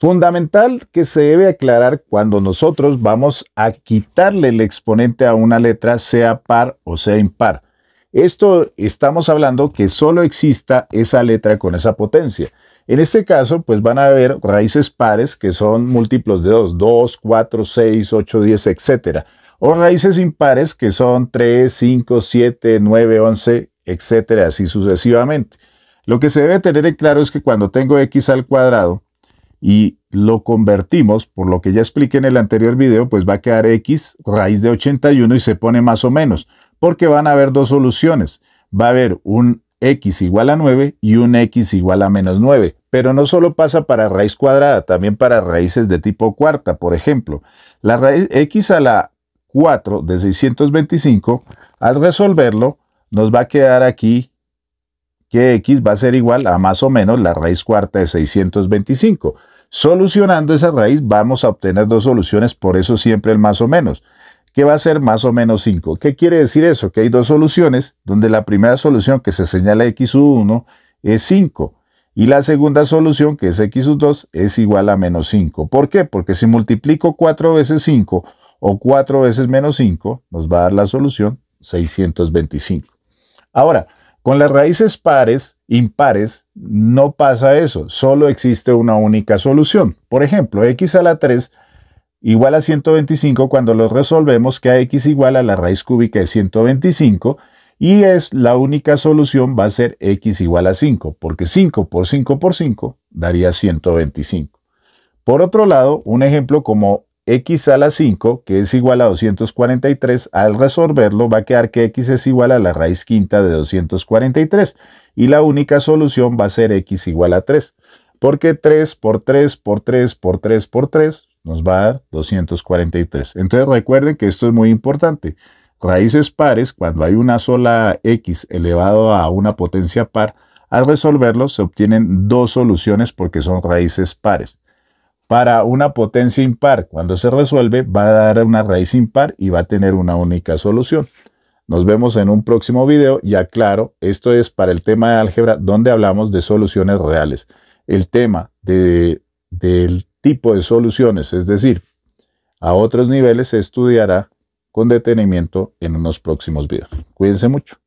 Fundamental que se debe aclarar cuando nosotros vamos a quitarle el exponente a una letra, sea par o sea impar. Esto estamos hablando que solo exista esa letra con esa potencia. En este caso, pues van a haber raíces pares que son múltiplos de 2, 2, 4, 6, 8, 10, etc. O raíces impares que son 3, 5, 7, 9, 11, etc. Así sucesivamente. Lo que se debe tener en claro es que cuando tengo x al cuadrado, y lo convertimos, por lo que ya expliqué en el anterior video, pues va a quedar x raíz de 81 y se pone más o menos, porque van a haber dos soluciones. Va a haber un x igual a 9 y un x igual a menos 9. Pero no solo pasa para raíz cuadrada, también para raíces de tipo cuarta, por ejemplo. La raíz x a la 4 de 625, al resolverlo, nos va a quedar aquí que x va a ser igual a más o menos la raíz cuarta de 625. Solucionando esa raíz vamos a obtener dos soluciones, por eso siempre el más o menos, que va a ser más o menos 5. ¿Qué quiere decir eso? Que hay dos soluciones, donde la primera solución que se señala x1 es 5 y la segunda solución, que es x2, es igual a menos 5. ¿Por qué? Porque si multiplico 4 veces 5 o 4 veces menos 5, nos va a dar la solución 625. Ahora, con las raíces pares, impares, no pasa eso, solo existe una única solución. Por ejemplo, x a la 3 igual a 125 cuando lo resolvemos que a x igual a la raíz cúbica de 125 y es la única solución va a ser x igual a 5, porque 5 por 5 por 5 daría 125. Por otro lado, un ejemplo como x a la 5, que es igual a 243, al resolverlo va a quedar que x es igual a la raíz quinta de 243 y la única solución va a ser x igual a 3, porque 3 por 3 por 3 por 3 por 3 nos va a dar 243. Entonces recuerden que esto es muy importante. Raíces pares, cuando hay una sola x elevado a una potencia par, al resolverlo se obtienen dos soluciones porque son raíces pares para una potencia impar, cuando se resuelve, va a dar una raíz impar y va a tener una única solución. Nos vemos en un próximo video y claro esto es para el tema de álgebra donde hablamos de soluciones reales. El tema del tipo de soluciones, es decir, a otros niveles se estudiará con detenimiento en unos próximos videos. Cuídense mucho.